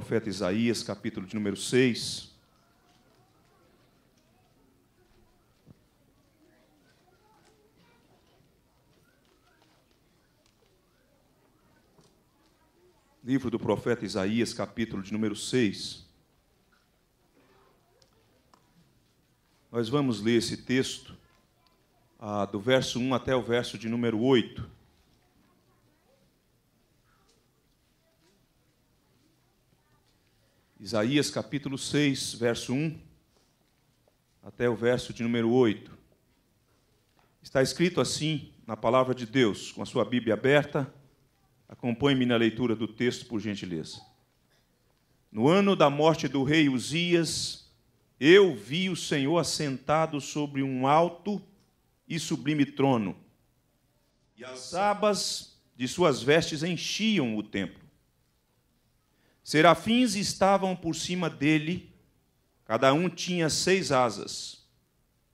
profeta Isaías, capítulo de número 6. Livro do profeta Isaías, capítulo de número 6. Nós vamos ler esse texto ah, do verso 1 até o verso de número 8. Isaías capítulo 6, verso 1 até o verso de número 8. Está escrito assim na palavra de Deus, com a sua Bíblia aberta, acompanhe-me na leitura do texto, por gentileza. No ano da morte do rei Uzias, eu vi o Senhor assentado sobre um alto e sublime trono, e as abas de suas vestes enchiam o templo. Serafins estavam por cima dele, cada um tinha seis asas.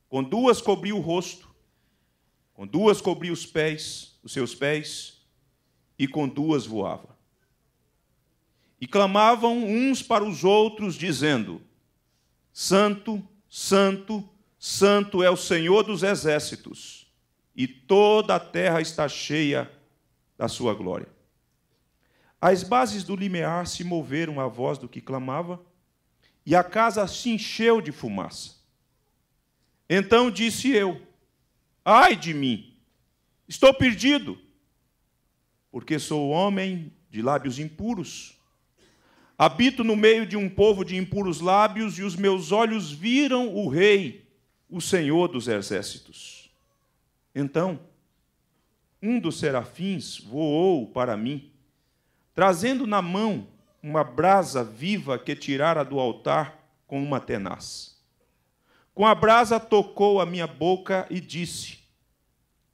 Com duas cobriu o rosto, com duas cobriu os pés, os seus pés, e com duas voava. E clamavam uns para os outros, dizendo: Santo, Santo, Santo é o Senhor dos exércitos, e toda a terra está cheia da sua glória. As bases do limiar se moveram à voz do que clamava, e a casa se encheu de fumaça. Então disse eu: Ai de mim, estou perdido, porque sou homem de lábios impuros. Habito no meio de um povo de impuros lábios, e os meus olhos viram o Rei, o Senhor dos exércitos. Então, um dos serafins voou para mim trazendo na mão uma brasa viva que tirara do altar com uma tenaz. Com a brasa tocou a minha boca e disse: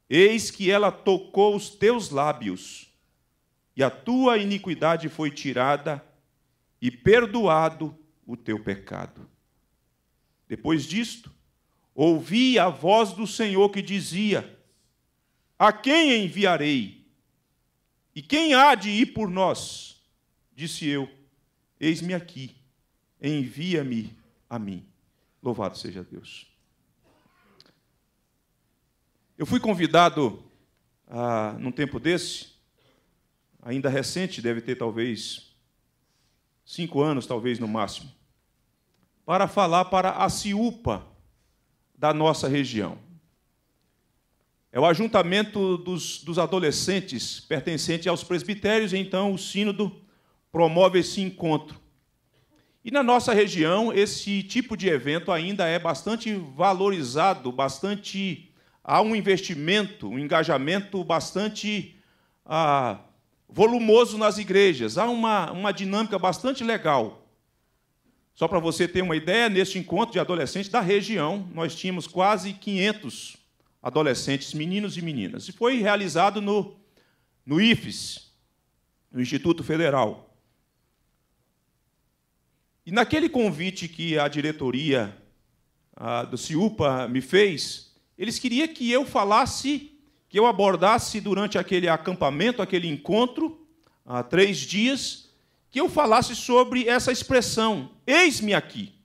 Eis que ela tocou os teus lábios, e a tua iniquidade foi tirada, e perdoado o teu pecado. Depois disto, ouvi a voz do Senhor que dizia: A quem enviarei? E quem há de ir por nós? Disse eu: Eis-me aqui, envia-me a mim. Louvado seja Deus. Eu fui convidado, ah, num tempo desse, ainda recente, deve ter talvez cinco anos, talvez no máximo, para falar para a CIUPA da nossa região. É o ajuntamento dos, dos adolescentes pertencentes aos presbitérios, então o sínodo promove esse encontro. E na nossa região, esse tipo de evento ainda é bastante valorizado, bastante há um investimento, um engajamento bastante ah, volumoso nas igrejas, há uma, uma dinâmica bastante legal. Só para você ter uma ideia, neste encontro de adolescentes da região, nós tínhamos quase 500 adolescentes, meninos e meninas. E foi realizado no, no IFES, no Instituto Federal. E naquele convite que a diretoria a, do CIUPA me fez, eles queriam que eu falasse, que eu abordasse durante aquele acampamento, aquele encontro, há três dias, que eu falasse sobre essa expressão, eis-me aqui.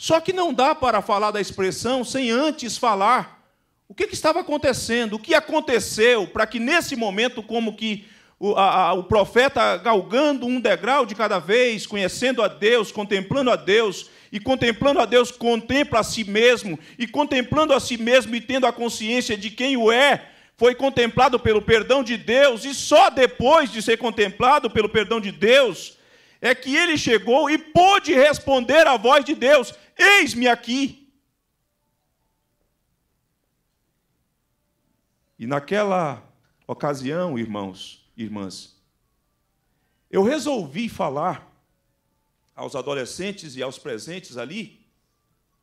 Só que não dá para falar da expressão sem antes falar o que, que estava acontecendo, o que aconteceu para que nesse momento, como que o, a, o profeta galgando um degrau de cada vez, conhecendo a Deus, contemplando a Deus, e contemplando a Deus, contempla a si mesmo, e contemplando a si mesmo e tendo a consciência de quem o é, foi contemplado pelo perdão de Deus, e só depois de ser contemplado pelo perdão de Deus, é que ele chegou e pôde responder à voz de Deus: Eis-me aqui. E naquela ocasião, irmãos, irmãs, eu resolvi falar aos adolescentes e aos presentes ali,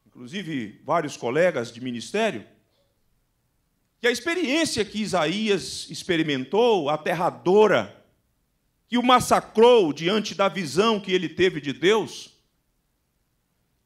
inclusive vários colegas de ministério, que a experiência que Isaías experimentou, aterradora, que o massacrou diante da visão que ele teve de Deus?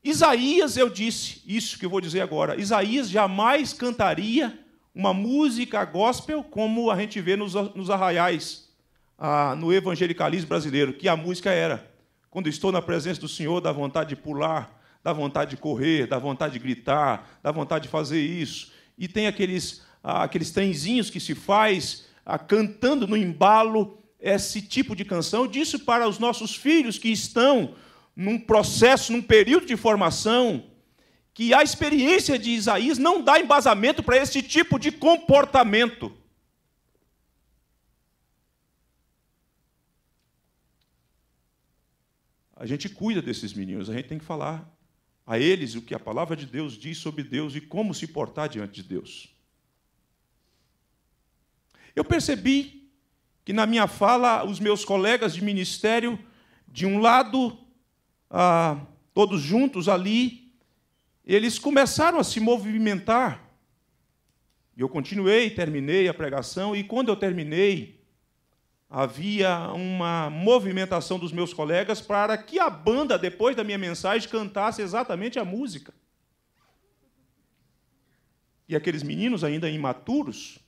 Isaías, eu disse, isso que eu vou dizer agora, Isaías jamais cantaria uma música gospel como a gente vê nos, nos arraiais, ah, no evangelicalismo brasileiro, que a música era. Quando estou na presença do Senhor, dá vontade de pular, dá vontade de correr, dá vontade de gritar, dá vontade de fazer isso. E tem aqueles, ah, aqueles trenzinhos que se faz ah, cantando no embalo esse tipo de canção. Eu disse para os nossos filhos que estão num processo, num período de formação, que a experiência de Isaías não dá embasamento para esse tipo de comportamento. A gente cuida desses meninos, a gente tem que falar a eles o que a palavra de Deus diz sobre Deus e como se portar diante de Deus. Eu percebi que na minha fala os meus colegas de ministério, de um lado, ah, todos juntos ali, eles começaram a se movimentar. E eu continuei, terminei a pregação, e quando eu terminei, havia uma movimentação dos meus colegas para que a banda, depois da minha mensagem, cantasse exatamente a música. E aqueles meninos ainda imaturos,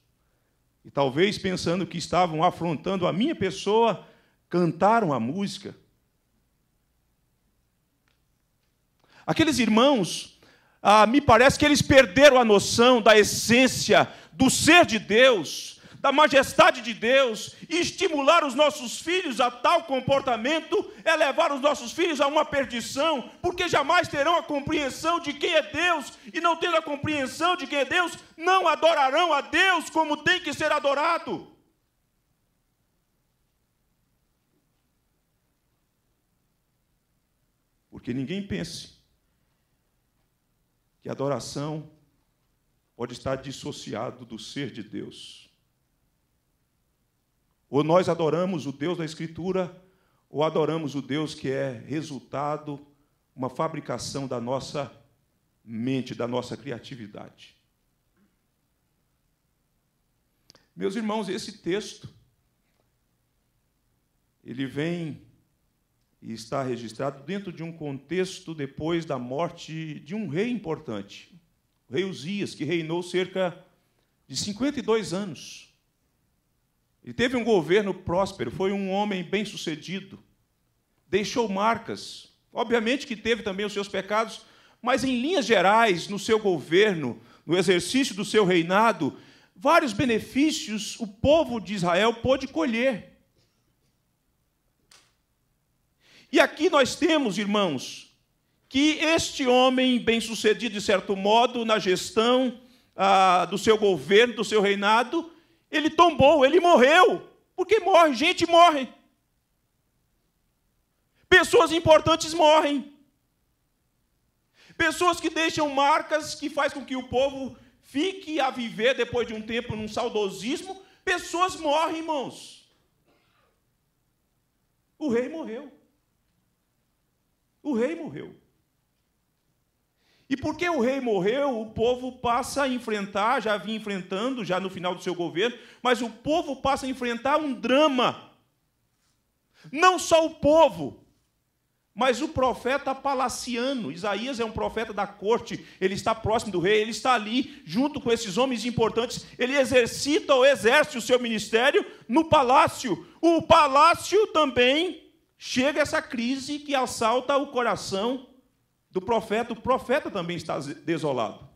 e talvez pensando que estavam afrontando a minha pessoa, cantaram a música. Aqueles irmãos, ah, me parece que eles perderam a noção da essência do ser de Deus, da majestade de Deus, estimular os nossos filhos a tal comportamento é levar os nossos filhos a uma perdição, porque jamais terão a compreensão de quem é Deus, e não tendo a compreensão de quem é Deus, não adorarão a Deus como tem que ser adorado. Porque ninguém pense que adoração pode estar dissociado do ser de Deus. Ou nós adoramos o Deus da Escritura, ou adoramos o Deus que é resultado, uma fabricação da nossa mente, da nossa criatividade. Meus irmãos, esse texto ele vem e está registrado dentro de um contexto depois da morte de um rei importante, o rei Uzias, que reinou cerca de 52 anos. Ele teve um governo próspero, foi um homem bem-sucedido, deixou marcas. Obviamente que teve também os seus pecados, mas em linhas gerais, no seu governo, no exercício do seu reinado, vários benefícios o povo de Israel pôde colher. E aqui nós temos, irmãos, que este homem, bem-sucedido de certo modo, na gestão ah, do seu governo, do seu reinado, ele tombou, ele morreu. Porque morre, gente morre. Pessoas importantes morrem. Pessoas que deixam marcas que faz com que o povo fique a viver depois de um tempo num saudosismo. Pessoas morrem, irmãos. O rei morreu. O rei morreu. E porque o rei morreu, o povo passa a enfrentar, já vinha enfrentando, já no final do seu governo, mas o povo passa a enfrentar um drama. Não só o povo, mas o profeta palaciano. Isaías é um profeta da corte, ele está próximo do rei, ele está ali junto com esses homens importantes, ele exercita ou exerce o seu ministério no palácio. O palácio também chega essa crise que assalta o coração do profeta, o profeta também está desolado.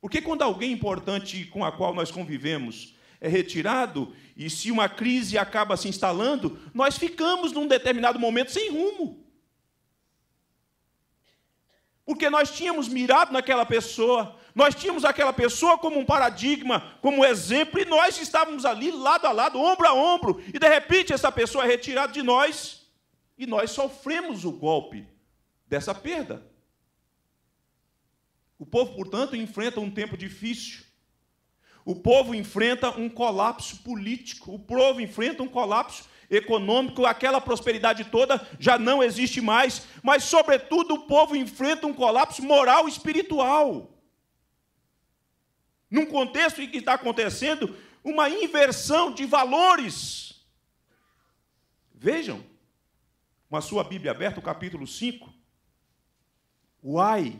Porque quando alguém importante com a qual nós convivemos é retirado, e se uma crise acaba se instalando, nós ficamos num determinado momento sem rumo. Porque nós tínhamos mirado naquela pessoa, nós tínhamos aquela pessoa como um paradigma, como um exemplo, e nós estávamos ali lado a lado, ombro a ombro, e de repente essa pessoa é retirada de nós. E nós sofremos o golpe dessa perda. O povo, portanto, enfrenta um tempo difícil. O povo enfrenta um colapso político. O povo enfrenta um colapso econômico. Aquela prosperidade toda já não existe mais. Mas, sobretudo, o povo enfrenta um colapso moral e espiritual. Num contexto em que está acontecendo uma inversão de valores. Vejam, com a sua Bíblia aberta, o capítulo 5, o ai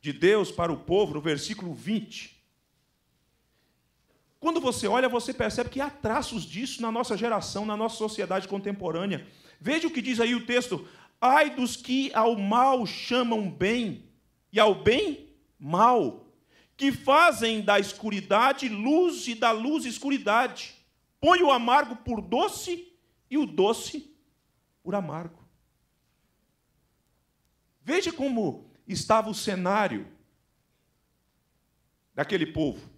de Deus para o povo, no versículo 20. Quando você olha, você percebe que há traços disso na nossa geração, na nossa sociedade contemporânea. Veja o que diz aí o texto: Ai dos que ao mal chamam bem, e ao bem, mal, que fazem da escuridade luz e da luz escuridade. Põe o amargo por doce e o doce por amargo. Veja como estava o cenário daquele povo.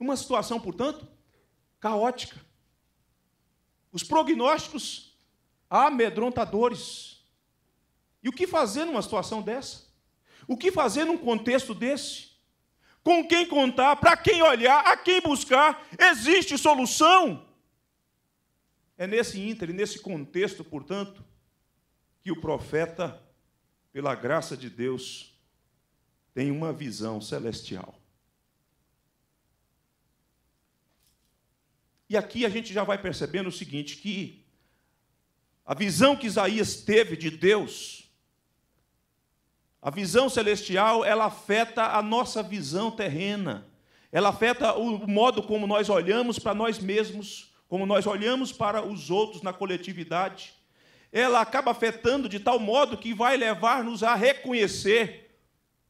Uma situação, portanto, caótica. Os prognósticos amedrontadores. E o que fazer numa situação dessa? O que fazer num contexto desse? Com quem contar, para quem olhar, a quem buscar? Existe solução? É nesse ínter, nesse contexto, portanto, que o profeta, pela graça de Deus, tem uma visão celestial. E aqui a gente já vai percebendo o seguinte: que a visão que Isaías teve de Deus, a visão celestial, ela afeta a nossa visão terrena, ela afeta o modo como nós olhamos para nós mesmos, como nós olhamos para os outros na coletividade, ela acaba afetando de tal modo que vai levar-nos a reconhecer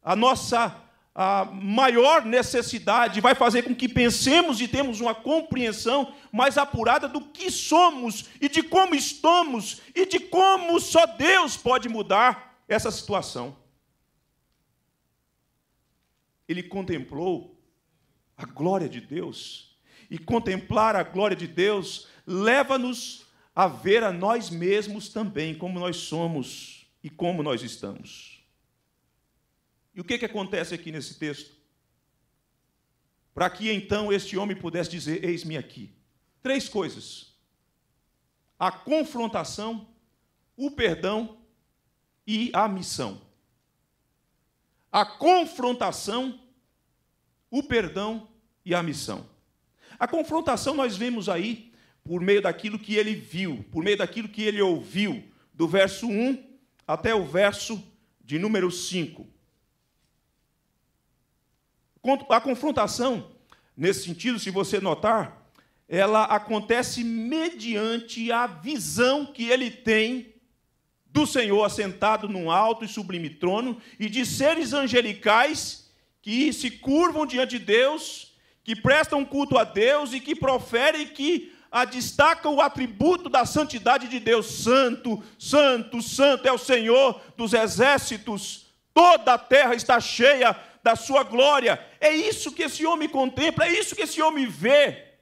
a nossa a maior necessidade, vai fazer com que pensemos e temos uma compreensão mais apurada do que somos e de como estamos e de como só Deus pode mudar essa situação. Ele contemplou a glória de Deus e contemplar a glória de Deus, leva-nos a ver a nós mesmos também como nós somos e como nós estamos. E o que, é que acontece aqui nesse texto? Para que então este homem pudesse dizer: Eis-me aqui. Três coisas: a confrontação, o perdão e a missão. A confrontação, o perdão e a missão. A confrontação nós vemos aí por meio daquilo que ele viu, por meio daquilo que ele ouviu, do verso 1 até o verso de número 5. A confrontação, nesse sentido, se você notar, ela acontece mediante a visão que ele tem do Senhor assentado num alto e sublime trono e de seres angelicais que se curvam diante de Deus que prestam culto a Deus e que proferem que a ah, destaca o atributo da santidade de Deus. Santo, santo, santo é o Senhor dos exércitos. Toda a terra está cheia da sua glória. É isso que esse homem contempla, é isso que esse homem vê.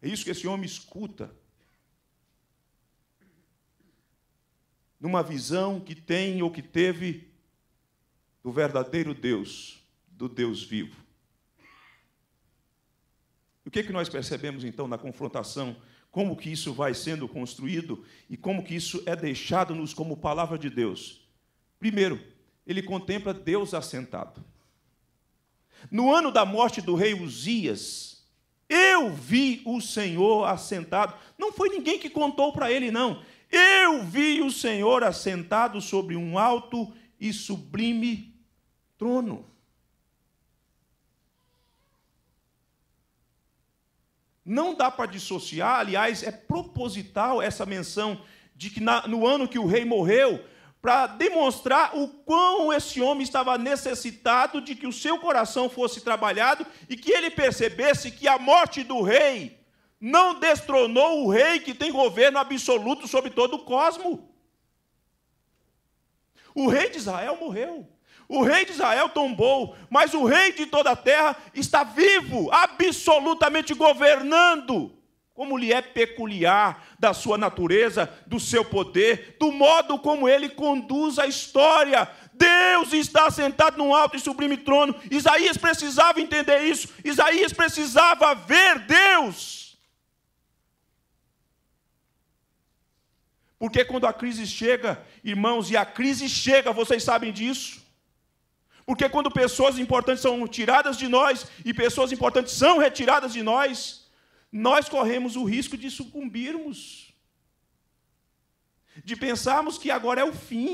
É isso que esse homem escuta. Numa visão que tem ou que teve do verdadeiro Deus, do Deus vivo. O que, é que nós percebemos, então, na confrontação? Como que isso vai sendo construído e como que isso é deixado-nos como palavra de Deus? Primeiro, ele contempla Deus assentado. No ano da morte do rei Uzias, eu vi o Senhor assentado. Não foi ninguém que contou para ele, não. Eu vi o Senhor assentado sobre um alto e sublime trono. Não dá para dissociar, aliás, é proposital essa menção de que na, no ano que o rei morreu, para demonstrar o quão esse homem estava necessitado de que o seu coração fosse trabalhado e que ele percebesse que a morte do rei não destronou o rei que tem governo absoluto sobre todo o cosmo. O rei de Israel morreu. O rei de Israel tombou, mas o rei de toda a terra está vivo, absolutamente governando, como lhe é peculiar da sua natureza, do seu poder, do modo como ele conduz a história. Deus está sentado num alto e sublime trono. Isaías precisava entender isso. Isaías precisava ver Deus. Porque quando a crise chega, irmãos, e a crise chega, vocês sabem disso, porque quando pessoas importantes são tiradas de nós e pessoas importantes são retiradas de nós, nós corremos o risco de sucumbirmos, de pensarmos que agora é o fim,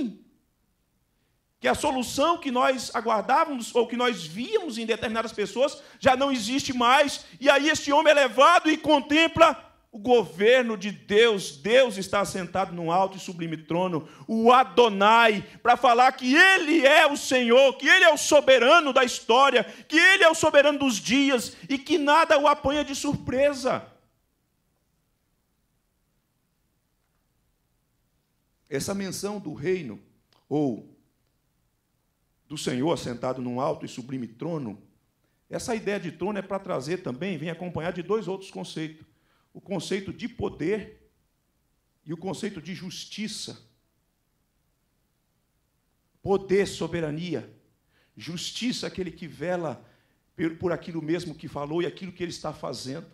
que a solução que nós aguardávamos ou que nós víamos em determinadas pessoas já não existe mais, e aí este homem é levado e contempla o governo de Deus, Deus está sentado num alto e sublime trono, o Adonai, para falar que Ele é o Senhor, que Ele é o soberano da história, que Ele é o soberano dos dias e que nada o apanha de surpresa. Essa menção do reino, ou do Senhor assentado num alto e sublime trono, essa ideia de trono é para trazer também, vem acompanhar de dois outros conceitos o conceito de poder e o conceito de justiça. Poder, soberania. Justiça, aquele que vela por aquilo mesmo que falou e aquilo que ele está fazendo.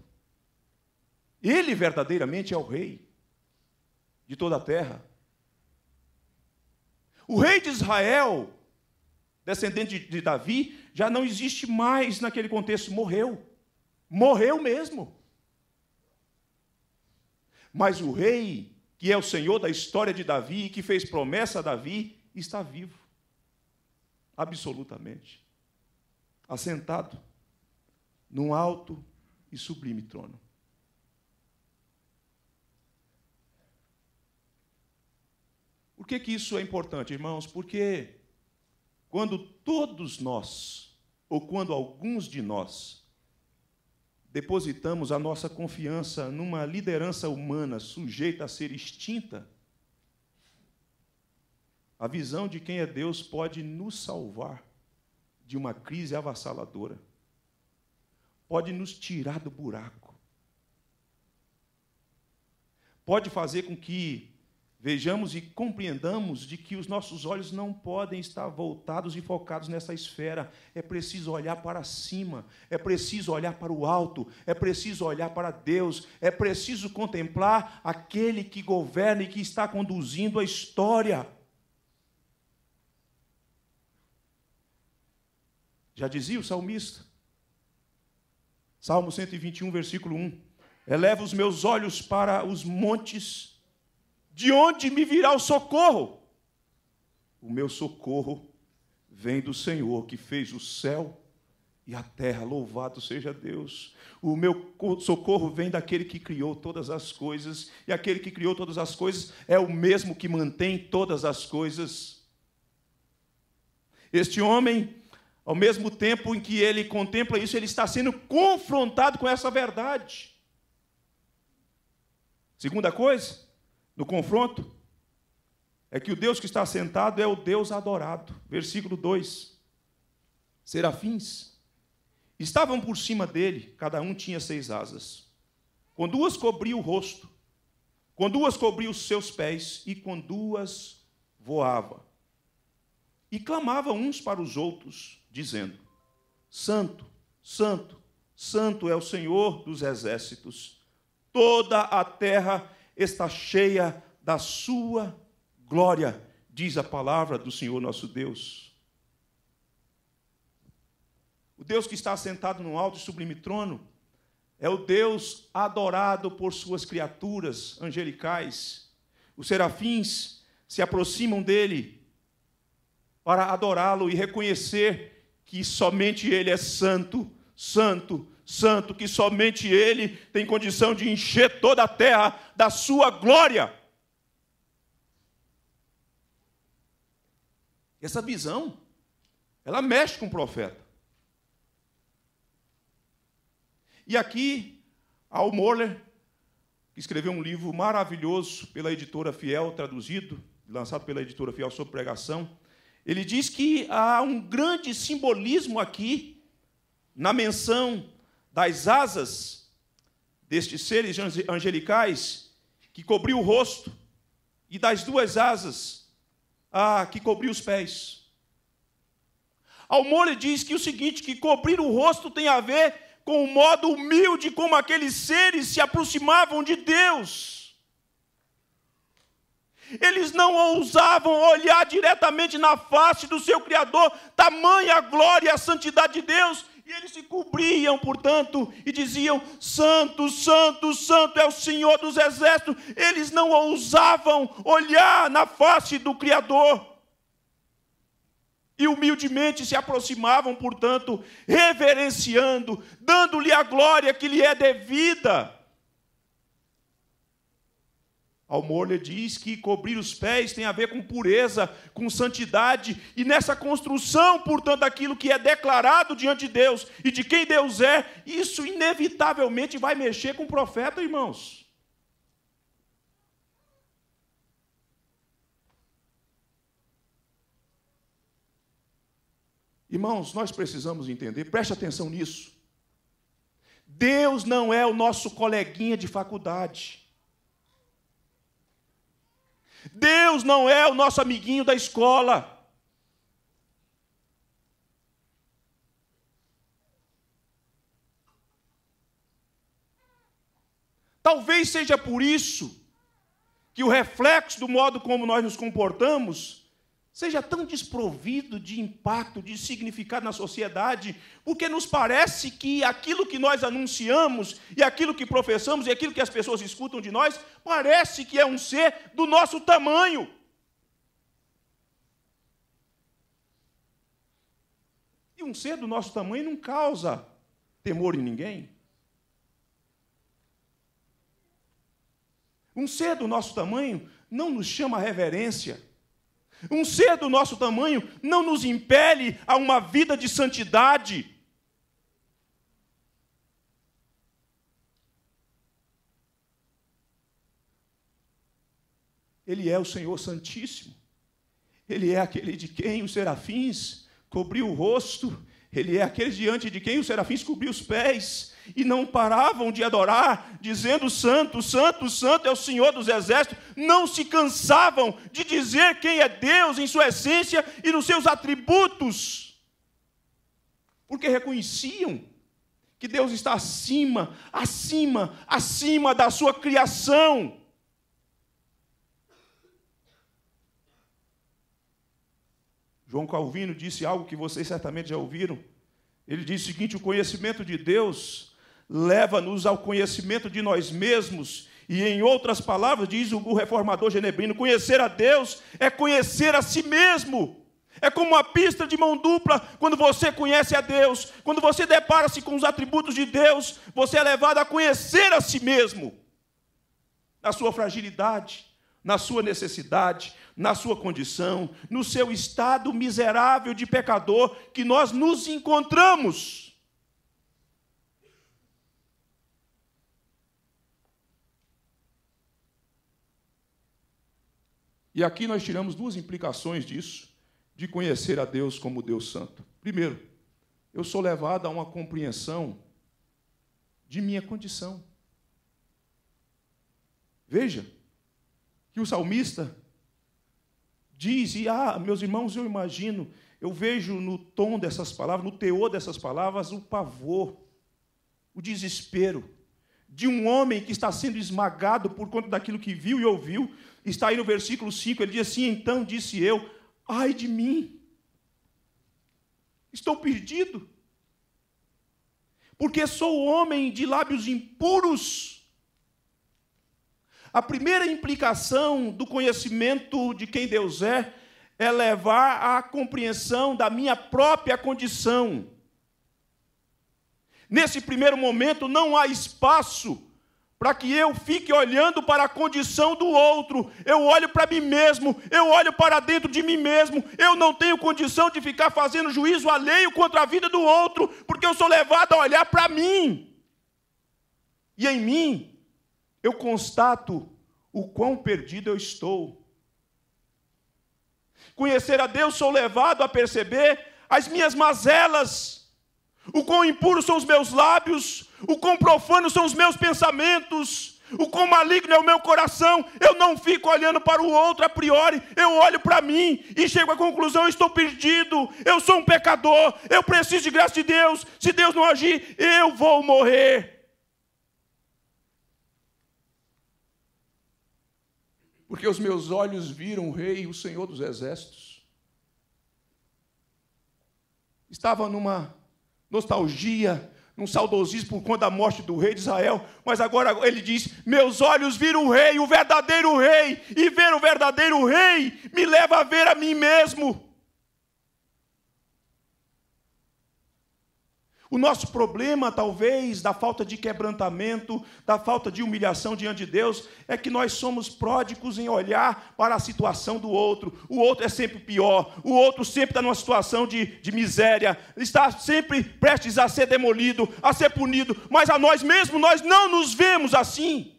Ele verdadeiramente é o rei de toda a terra. O rei de Israel, descendente de Davi, já não existe mais naquele contexto, morreu. Morreu mesmo. Mas o rei, que é o Senhor da história de Davi e que fez promessa a Davi, está vivo. Absolutamente. Assentado num alto e sublime trono. Por que, que isso é importante, irmãos? Porque quando todos nós, ou quando alguns de nós, depositamos a nossa confiança numa liderança humana sujeita a ser extinta, a visão de quem é Deus pode nos salvar de uma crise avassaladora, pode nos tirar do buraco, pode fazer com que Vejamos e compreendamos de que os nossos olhos não podem estar voltados e focados nessa esfera. É preciso olhar para cima, é preciso olhar para o alto, é preciso olhar para Deus, é preciso contemplar aquele que governa e que está conduzindo a história. Já dizia o salmista. Salmo 121, versículo 1. Eleva os meus olhos para os montes de onde me virá o socorro? O meu socorro vem do Senhor que fez o céu e a terra. Louvado seja Deus. O meu socorro vem daquele que criou todas as coisas, e aquele que criou todas as coisas é o mesmo que mantém todas as coisas. Este homem, ao mesmo tempo em que ele contempla isso, ele está sendo confrontado com essa verdade. Segunda coisa, no confronto, é que o Deus que está sentado é o Deus adorado. Versículo 2. Serafins estavam por cima dele, cada um tinha seis asas. Com duas cobriu o rosto, com duas cobriu os seus pés e com duas voava. E clamava uns para os outros, dizendo: Santo, santo, santo é o Senhor dos exércitos. Toda a terra está cheia da sua glória, diz a palavra do Senhor nosso Deus. O Deus que está sentado no alto e sublime trono é o Deus adorado por suas criaturas angelicais. Os serafins se aproximam dele para adorá-lo e reconhecer que somente ele é santo, santo, Santo, que somente Ele tem condição de encher toda a terra da sua glória. Essa visão, ela mexe com o profeta. E aqui, Al Mohler, que escreveu um livro maravilhoso pela editora Fiel, traduzido, lançado pela editora Fiel sobre pregação, ele diz que há um grande simbolismo aqui na menção das asas destes seres angelicais que cobriu o rosto e das duas asas ah, que cobriu os pés. Almore diz que o seguinte, que cobrir o rosto tem a ver com o modo humilde como aqueles seres se aproximavam de Deus. Eles não ousavam olhar diretamente na face do seu Criador, tamanha a glória e a santidade de Deus, e eles se cobriam, portanto, e diziam: Santo, Santo, Santo é o Senhor dos exércitos. Eles não ousavam olhar na face do Criador. E humildemente se aproximavam, portanto, reverenciando, dando-lhe a glória que lhe é devida. Almorner diz que cobrir os pés tem a ver com pureza, com santidade, e nessa construção, portanto, daquilo que é declarado diante de Deus e de quem Deus é, isso inevitavelmente vai mexer com o profeta, irmãos. Irmãos, nós precisamos entender, preste atenção nisso. Deus não é o nosso coleguinha de faculdade. Deus não é o nosso amiguinho da escola. Talvez seja por isso que o reflexo do modo como nós nos comportamos seja tão desprovido de impacto, de significado na sociedade, porque nos parece que aquilo que nós anunciamos e aquilo que professamos e aquilo que as pessoas escutam de nós, parece que é um ser do nosso tamanho. E um ser do nosso tamanho não causa temor em ninguém. Um ser do nosso tamanho não nos chama reverência um ser do nosso tamanho não nos impele a uma vida de santidade. Ele é o Senhor Santíssimo. Ele é aquele de quem os serafins cobriu o rosto. Ele é aquele diante de quem os serafins cobriu os pés e não paravam de adorar, dizendo: Santo, Santo, Santo é o Senhor dos Exércitos, não se cansavam de dizer quem é Deus em sua essência e nos seus atributos, porque reconheciam que Deus está acima, acima, acima da sua criação. João Calvino disse algo que vocês certamente já ouviram. Ele disse o seguinte: o conhecimento de Deus leva-nos ao conhecimento de nós mesmos. E em outras palavras, diz o reformador genebrino, conhecer a Deus é conhecer a si mesmo. É como uma pista de mão dupla quando você conhece a Deus. Quando você depara-se com os atributos de Deus, você é levado a conhecer a si mesmo. Na sua fragilidade, na sua necessidade, na sua condição, no seu estado miserável de pecador que nós nos encontramos. E aqui nós tiramos duas implicações disso, de conhecer a Deus como Deus Santo. Primeiro, eu sou levado a uma compreensão de minha condição. Veja que o salmista diz, e ah, meus irmãos, eu imagino, eu vejo no tom dessas palavras, no teor dessas palavras, o pavor, o desespero de um homem que está sendo esmagado por conta daquilo que viu e ouviu, está aí no versículo 5, ele diz assim: Então disse eu, ai de mim, estou perdido, porque sou homem de lábios impuros. A primeira implicação do conhecimento de quem Deus é é levar à compreensão da minha própria condição. Nesse primeiro momento, não há espaço para que eu fique olhando para a condição do outro. Eu olho para mim mesmo, eu olho para dentro de mim mesmo. Eu não tenho condição de ficar fazendo juízo alheio contra a vida do outro, porque eu sou levado a olhar para mim. E em mim, eu constato o quão perdido eu estou. Conhecer a Deus, sou levado a perceber as minhas mazelas, o quão impuros são os meus lábios, o quão profano são os meus pensamentos. O quão maligno é o meu coração. Eu não fico olhando para o outro a priori. Eu olho para mim e chego à conclusão: estou perdido. Eu sou um pecador. Eu preciso de graça de Deus. Se Deus não agir, eu vou morrer. Porque os meus olhos viram o Rei, o Senhor dos Exércitos. Estava numa nostalgia num saudosismo por conta da morte do rei de Israel, mas agora ele diz: Meus olhos viram o rei, o verdadeiro rei, e ver o verdadeiro rei me leva a ver a mim mesmo. O nosso problema, talvez, da falta de quebrantamento, da falta de humilhação diante de Deus, é que nós somos pródigos em olhar para a situação do outro. O outro é sempre pior, o outro sempre está numa situação de, de miséria, está sempre prestes a ser demolido, a ser punido, mas a nós mesmos nós não nos vemos assim.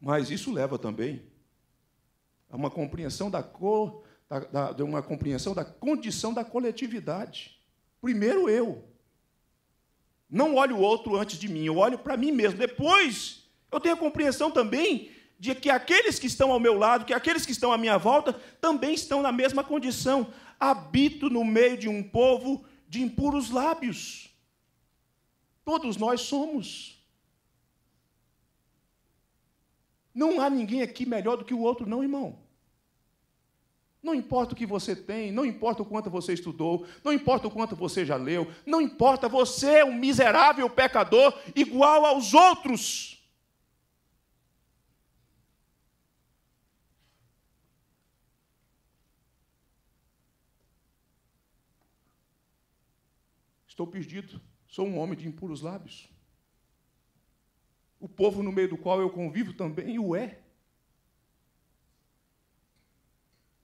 Mas isso leva também é uma compreensão da, cor, da, da, de uma compreensão da condição da coletividade. Primeiro eu. Não olho o outro antes de mim, eu olho para mim mesmo. Depois, eu tenho a compreensão também de que aqueles que estão ao meu lado, que aqueles que estão à minha volta, também estão na mesma condição. Habito no meio de um povo de impuros lábios. Todos nós somos. Não há ninguém aqui melhor do que o outro, não, irmão. Não importa o que você tem, não importa o quanto você estudou, não importa o quanto você já leu, não importa, você é um miserável pecador igual aos outros. Estou perdido, sou um homem de impuros lábios o povo no meio do qual eu convivo também o é.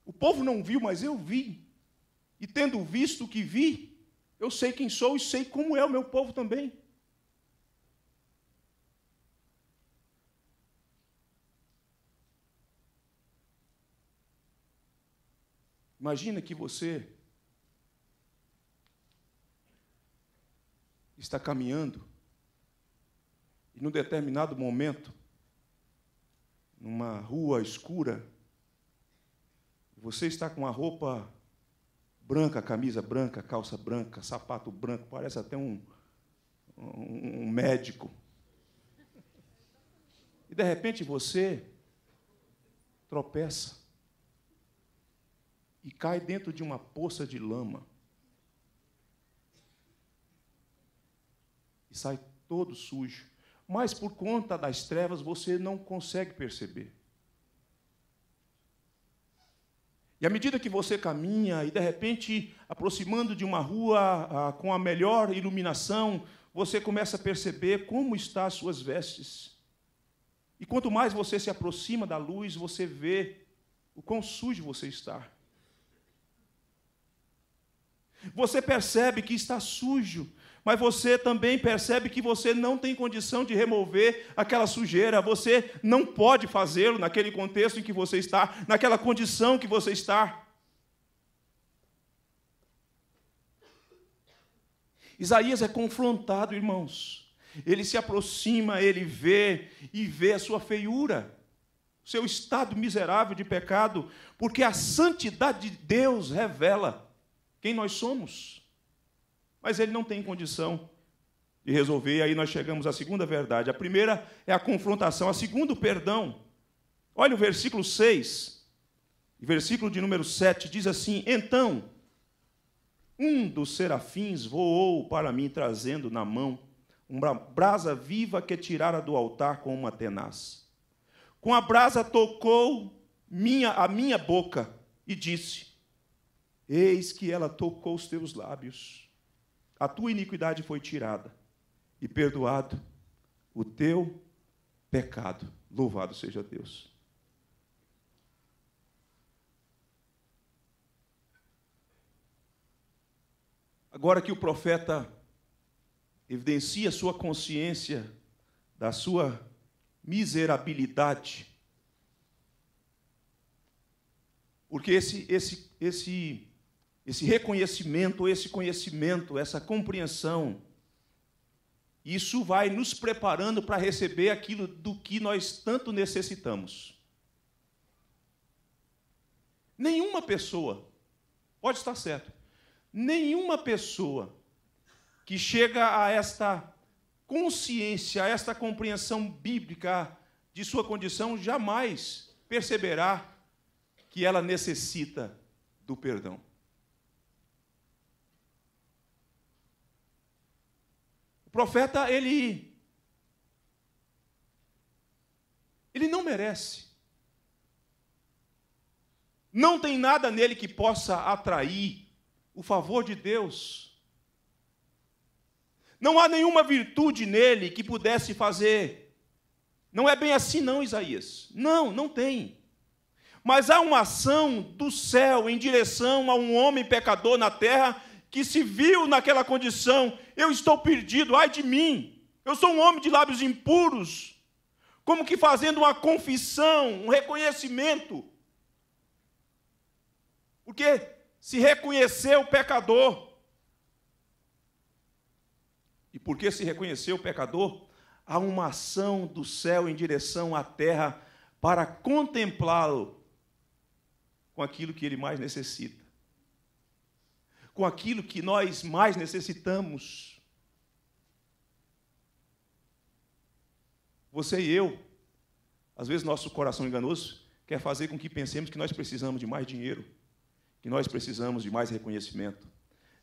O povo não viu, mas eu vi. E tendo visto o que vi, eu sei quem sou e sei como é o meu povo também. Imagina que você está caminhando e num determinado momento, numa rua escura, você está com a roupa branca, camisa branca, calça branca, sapato branco, parece até um, um, um médico. E de repente você tropeça e cai dentro de uma poça de lama. E sai todo sujo mas por conta das trevas você não consegue perceber. E à medida que você caminha e de repente aproximando de uma rua a, ah, com a melhor iluminação, você começa a perceber como estão as suas vestes. E quanto mais você se aproxima da luz, você vê o quão sujo você está. Você percebe que está sujo, mas você também percebe que você não tem condição de remover aquela sujeira, você não pode fazê-lo naquele contexto em que você está, naquela condição que você está. Isaías é confrontado, irmãos. Ele se aproxima, ele vê e vê a sua feiura, o seu estado miserável de pecado, porque a santidade de Deus revela quem nós somos mas ele não tem condição de resolver. E aí nós chegamos à segunda verdade. A primeira é a confrontação, a segunda, o perdão. Olha o versículo 6, versículo de número 7, diz assim: Então, um dos serafins voou para mim, trazendo na mão uma brasa viva que tirara do altar com uma tenaz. Com a brasa tocou minha, a minha boca e disse: Eis que ela tocou os teus lábios a tua iniquidade foi tirada e perdoado o teu pecado. Louvado seja Deus. Agora que o profeta evidencia sua consciência da sua miserabilidade, porque esse, esse, esse esse reconhecimento, esse conhecimento, essa compreensão, isso vai nos preparando para receber aquilo do que nós tanto necessitamos. Nenhuma pessoa, pode estar certo, nenhuma pessoa que chega a esta consciência, a esta compreensão bíblica de sua condição, jamais perceberá que ela necessita do perdão. profeta ele Ele não merece. Não tem nada nele que possa atrair o favor de Deus. Não há nenhuma virtude nele que pudesse fazer. Não é bem assim, não, Isaías. Não, não tem. Mas há uma ação do céu em direção a um homem pecador na terra que se viu naquela condição: eu estou perdido, ai de mim, eu sou um homem de lábios impuros. Como que fazendo uma confissão, um reconhecimento. Porque se reconheceu o pecador. E porque se reconheceu o pecador, há uma ação do céu em direção à terra para contemplá-lo com aquilo que ele mais necessita com aquilo que nós mais necessitamos. Você e eu, às vezes nosso coração enganoso quer fazer com que pensemos que nós precisamos de mais dinheiro, que nós precisamos de mais reconhecimento,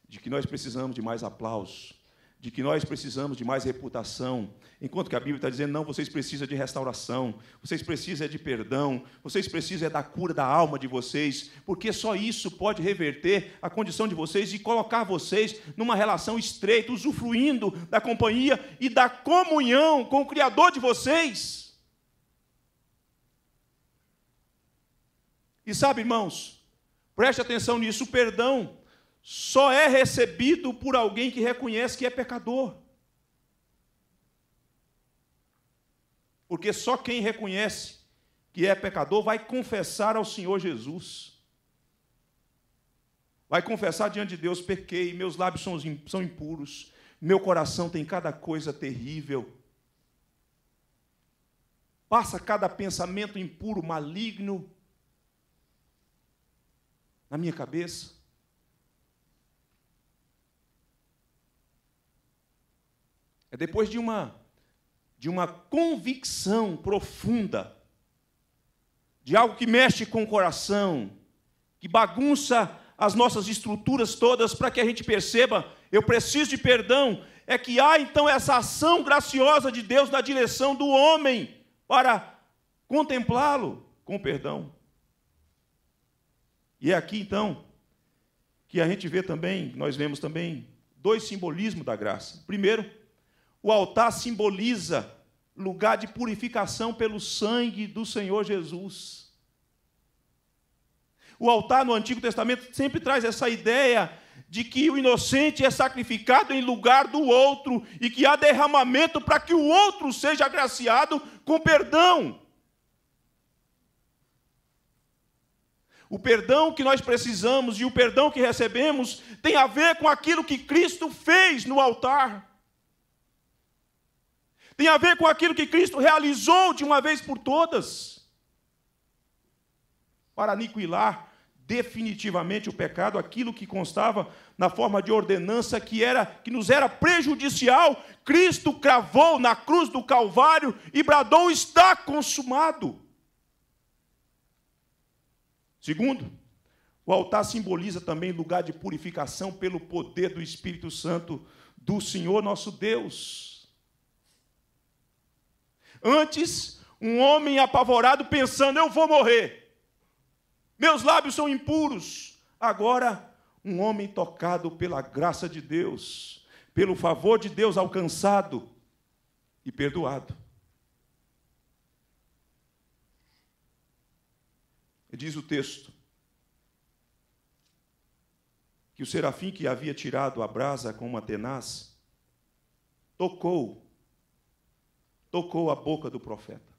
de que nós precisamos de mais aplausos, de que nós precisamos de mais reputação, enquanto que a Bíblia está dizendo, não, vocês precisam de restauração, vocês precisam de perdão, vocês precisam é da cura da alma de vocês, porque só isso pode reverter a condição de vocês e colocar vocês numa relação estreita, usufruindo da companhia e da comunhão com o Criador de vocês. E sabe, irmãos, preste atenção nisso, o perdão só é recebido por alguém que reconhece que é pecador. Porque só quem reconhece que é pecador vai confessar ao Senhor Jesus. Vai confessar diante de Deus: pequei, meus lábios são impuros, meu coração tem cada coisa terrível. Passa cada pensamento impuro, maligno na minha cabeça. É depois de uma, de uma convicção profunda, de algo que mexe com o coração, que bagunça as nossas estruturas todas para que a gente perceba, eu preciso de perdão, é que há então essa ação graciosa de Deus na direção do homem para contemplá-lo com perdão. E é aqui então que a gente vê também, nós vemos também dois simbolismos da graça. Primeiro, o altar simboliza lugar de purificação pelo sangue do Senhor Jesus. O altar no Antigo Testamento sempre traz essa ideia de que o inocente é sacrificado em lugar do outro e que há derramamento para que o outro seja agraciado com perdão. O perdão que nós precisamos e o perdão que recebemos tem a ver com aquilo que Cristo fez no altar tem a ver com aquilo que Cristo realizou de uma vez por todas para aniquilar definitivamente o pecado, aquilo que constava na forma de ordenança que era que nos era prejudicial, Cristo cravou na cruz do Calvário e bradou está consumado. Segundo, o altar simboliza também lugar de purificação pelo poder do Espírito Santo do Senhor nosso Deus. Antes, um homem apavorado pensando: eu vou morrer. Meus lábios são impuros. Agora, um homem tocado pela graça de Deus, pelo favor de Deus alcançado e perdoado. Diz o texto que o serafim que havia tirado a brasa com uma tenaz tocou tocou a boca do profeta.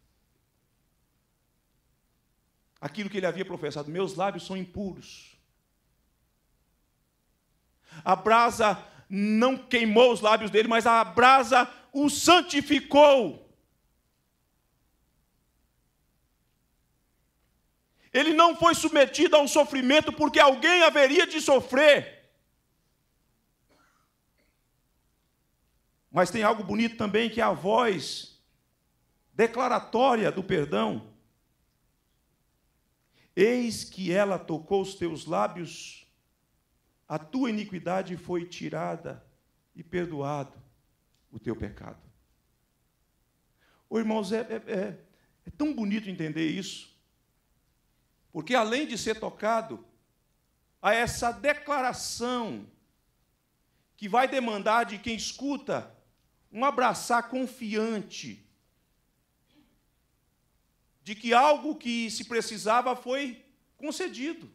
Aquilo que ele havia professado, meus lábios são impuros. A brasa não queimou os lábios dele, mas a brasa o santificou. Ele não foi submetido a um sofrimento porque alguém haveria de sofrer. Mas tem algo bonito também que é a voz declaratória do perdão. Eis que ela tocou os teus lábios, a tua iniquidade foi tirada e perdoado o teu pecado. Ô, irmãos, é, é, é, é tão bonito entender isso, porque além de ser tocado, há essa declaração que vai demandar de quem escuta um abraçar confiante de que algo que se precisava foi concedido.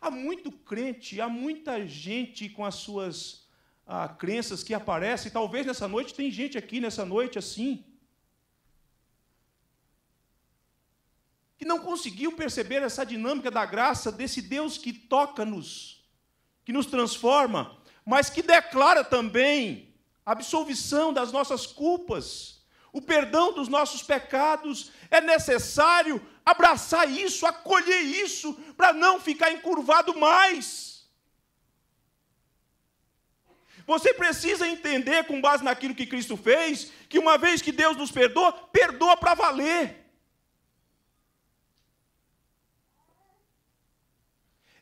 Há muito crente, há muita gente com as suas ah, crenças que aparecem. Talvez nessa noite tem gente aqui nessa noite assim. Que não conseguiu perceber essa dinâmica da graça desse Deus que toca-nos, que nos transforma, mas que declara também absolvição das nossas culpas, o perdão dos nossos pecados, é necessário abraçar isso, acolher isso, para não ficar encurvado mais. Você precisa entender, com base naquilo que Cristo fez, que uma vez que Deus nos perdoa, perdoa para valer.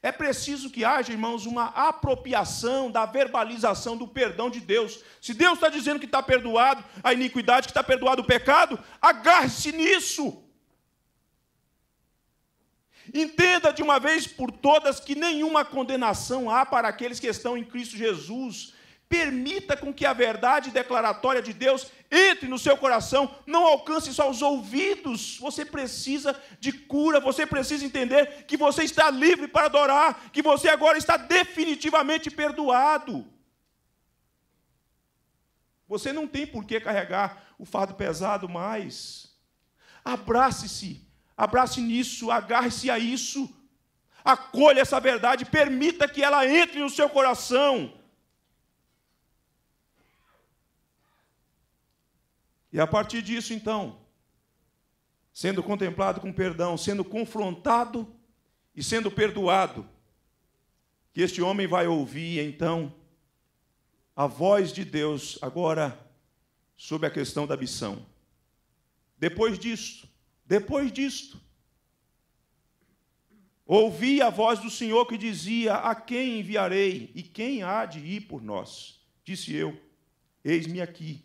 É preciso que haja, irmãos, uma apropriação da verbalização do perdão de Deus. Se Deus está dizendo que está perdoado a iniquidade, que está perdoado o pecado, agarre-se nisso. Entenda de uma vez por todas que nenhuma condenação há para aqueles que estão em Cristo Jesus permita com que a verdade declaratória de Deus entre no seu coração, não alcance só os ouvidos. Você precisa de cura, você precisa entender que você está livre para adorar, que você agora está definitivamente perdoado. Você não tem por que carregar o fardo pesado mais. Abrace-se, abrace nisso, agarre-se a isso. Acolha essa verdade, permita que ela entre no seu coração E a partir disso, então, sendo contemplado com perdão, sendo confrontado e sendo perdoado, que este homem vai ouvir então a voz de Deus agora sobre a questão da missão. Depois disto, depois disto, ouvi a voz do Senhor que dizia: A quem enviarei e quem há de ir por nós? Disse eu: Eis-me aqui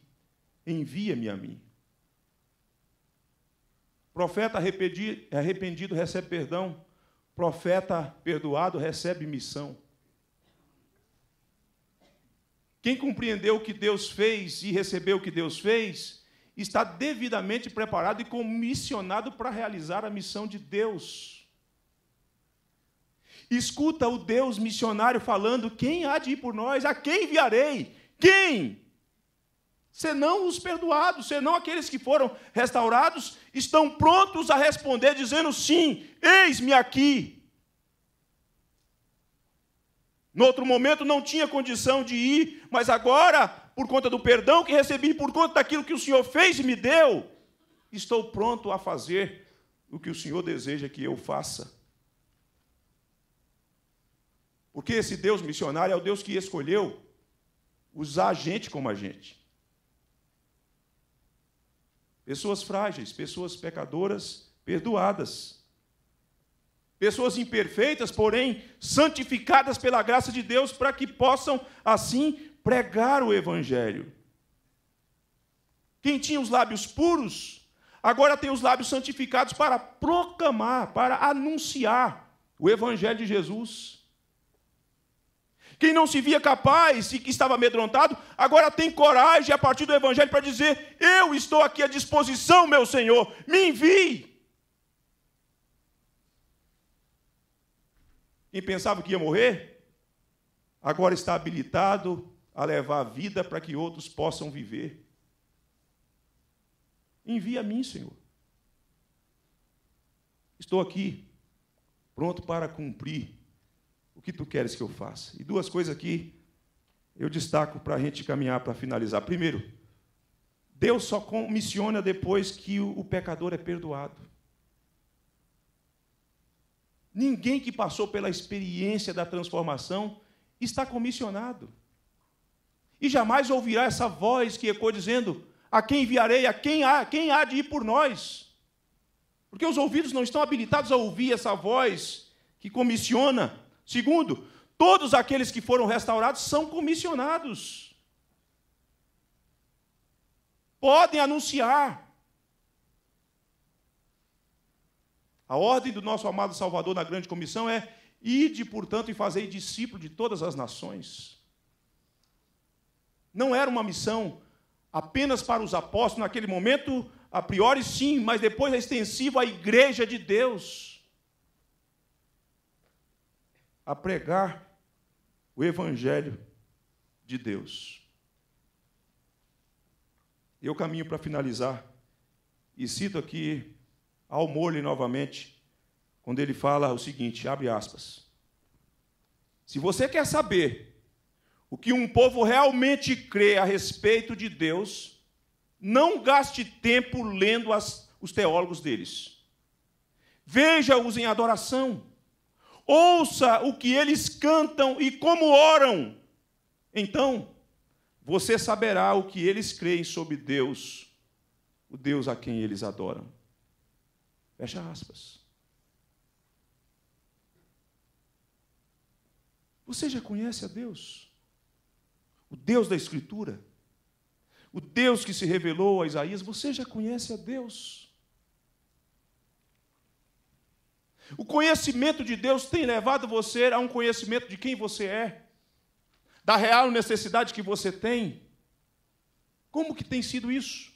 envia-me a mim. Profeta arrependido recebe perdão, profeta perdoado recebe missão. Quem compreendeu o que Deus fez e recebeu o que Deus fez, está devidamente preparado e comissionado para realizar a missão de Deus. Escuta o Deus missionário falando: quem há de ir por nós? A quem enviarei? Quem? senão os perdoados, senão aqueles que foram restaurados, estão prontos a responder, dizendo: sim, eis-me aqui. No outro momento não tinha condição de ir, mas agora, por conta do perdão que recebi, por conta daquilo que o Senhor fez e me deu, estou pronto a fazer o que o Senhor deseja que eu faça. Porque esse Deus missionário é o Deus que escolheu usar a gente como a gente pessoas frágeis, pessoas pecadoras perdoadas. Pessoas imperfeitas, porém santificadas pela graça de Deus, para que possam assim pregar o Evangelho. Quem tinha os lábios puros, agora tem os lábios santificados para proclamar, para anunciar o Evangelho de Jesus. Quem não se via capaz e que estava amedrontado, agora tem coragem a partir do Evangelho para dizer: Eu estou aqui à disposição, meu Senhor, me envie. Quem pensava que ia morrer, agora está habilitado a levar a vida para que outros possam viver. Envie a mim, Senhor. Estou aqui, pronto para cumprir o que tu queres que eu faça? E duas coisas aqui eu destaco para a gente caminhar para finalizar. Primeiro, Deus só comissiona depois que o pecador é perdoado. Ninguém que passou pela experiência da transformação está comissionado. E jamais ouvirá essa voz que ecoa dizendo: A quem enviarei? A quem há? Quem há de ir por nós? Porque os ouvidos não estão habilitados a ouvir essa voz que comissiona Segundo, todos aqueles que foram restaurados são comissionados. Podem anunciar. A ordem do nosso amado Salvador na grande comissão é: ide, portanto, e fazei discípulo de todas as nações. Não era uma missão apenas para os apóstolos naquele momento, a priori sim, mas depois é extensiva à igreja de Deus a pregar o Evangelho de Deus. Eu caminho para finalizar e cito aqui Almole novamente, quando ele fala o seguinte: abre aspas. Se você quer saber o que um povo realmente crê a respeito de Deus, não gaste tempo lendo as, os teólogos deles. Veja-os em adoração ouça o que eles cantam e como oram. Então, você saberá o que eles creem sobre Deus, o Deus a quem eles adoram. Fecha aspas. Você já conhece a Deus? O Deus da Escritura? O Deus que se revelou a Isaías? Você já conhece a Deus? O conhecimento de Deus tem levado você a um conhecimento de quem você é, da real necessidade que você tem. Como que tem sido isso?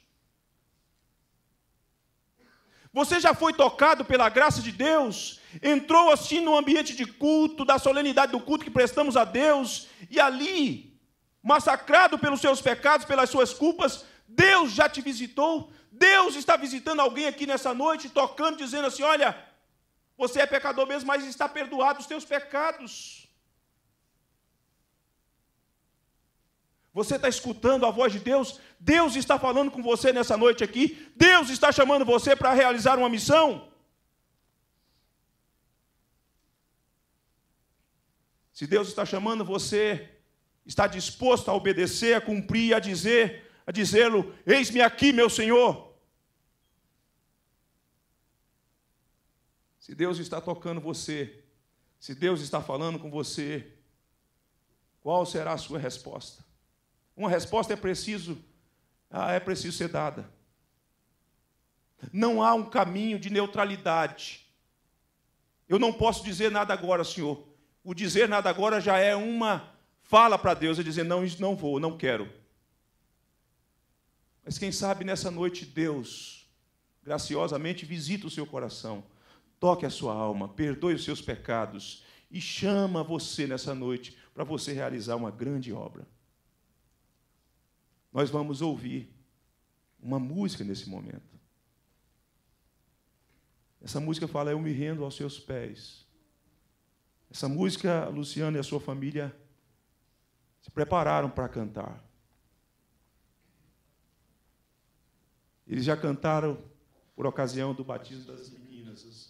Você já foi tocado pela graça de Deus? Entrou assim no ambiente de culto, da solenidade do culto que prestamos a Deus, e ali, massacrado pelos seus pecados, pelas suas culpas, Deus já te visitou? Deus está visitando alguém aqui nessa noite, tocando, dizendo assim: Olha, você é pecador mesmo, mas está perdoado os teus pecados. Você está escutando a voz de Deus? Deus está falando com você nessa noite aqui? Deus está chamando você para realizar uma missão? Se Deus está chamando você, está disposto a obedecer, a cumprir, a dizer, a dizê-lo: Eis-me aqui, meu Senhor. se Deus está tocando você, se Deus está falando com você, qual será a sua resposta? Uma resposta é preciso, ah, é preciso ser dada. Não há um caminho de neutralidade. Eu não posso dizer nada agora, Senhor. O dizer nada agora já é uma fala para Deus e é dizer não, não vou, não quero. Mas quem sabe nessa noite Deus graciosamente visita o seu coração toque a sua alma, perdoe os seus pecados e chama você nessa noite para você realizar uma grande obra. Nós vamos ouvir uma música nesse momento. Essa música fala: Eu me rendo aos seus pés. Essa música, Luciana e a sua família se prepararam para cantar. Eles já cantaram por ocasião do batismo das meninas,